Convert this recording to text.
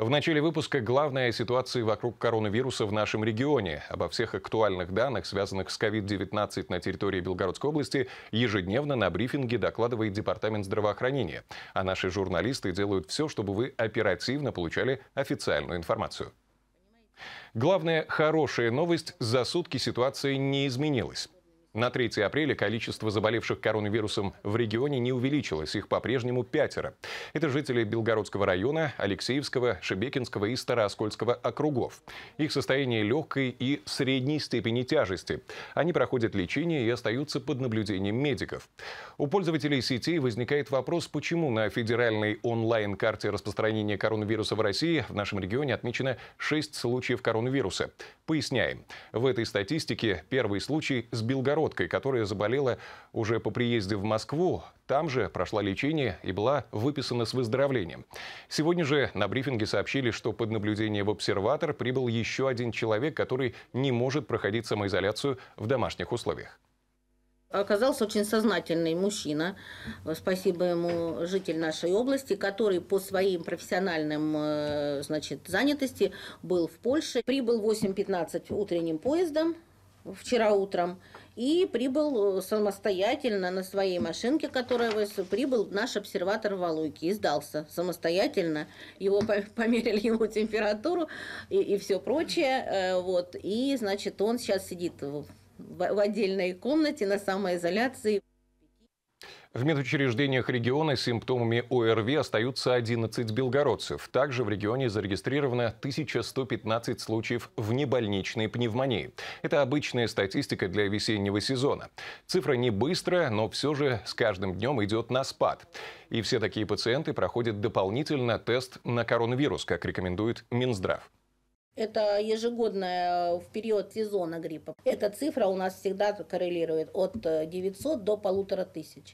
В начале выпуска главная ситуация вокруг коронавируса в нашем регионе. Обо всех актуальных данных, связанных с COVID-19 на территории Белгородской области, ежедневно на брифинге докладывает Департамент здравоохранения. А наши журналисты делают все, чтобы вы оперативно получали официальную информацию. Главная хорошая новость – за сутки ситуация не изменилась. На 3 апреля количество заболевших коронавирусом в регионе не увеличилось, их по-прежнему пятеро. Это жители Белгородского района, Алексеевского, Шебекинского и Старооскольского округов. Их состояние легкой и средней степени тяжести. Они проходят лечение и остаются под наблюдением медиков. У пользователей сетей возникает вопрос, почему на федеральной онлайн-карте распространения коронавируса в России в нашем регионе отмечено 6 случаев коронавируса. Поясняем. В этой статистике первый случай с белгородкой, которая заболела уже по приезде в Москву. Там же прошла лечение и была выписана с выздоровлением. Сегодня же на брифинге сообщили, что под наблюдение в обсерватор прибыл еще один человек, который не может проходить самоизоляцию в домашних условиях оказался очень сознательный мужчина, спасибо ему, житель нашей области, который по своим профессиональным э, значит, занятости был в Польше. Прибыл 8.15 утренним поездом вчера утром и прибыл э, самостоятельно на своей машинке, которая прибыл наш обсерватор Валуйки и сдался самостоятельно. Его померили его температуру и, и все прочее. Э, вот. И, значит, он сейчас сидит в в отдельной комнате на самоизоляции. В медучреждениях региона с симптомами ОРВИ остаются 11 белгородцев. Также в регионе зарегистрировано 1115 случаев внебольничной пневмонии. Это обычная статистика для весеннего сезона. Цифра не быстрая, но все же с каждым днем идет на спад. И все такие пациенты проходят дополнительно тест на коронавирус, как рекомендует Минздрав. Это ежегодная э, в период сезона гриппа. Эта цифра у нас всегда коррелирует от 900 э, до полутора тысяч.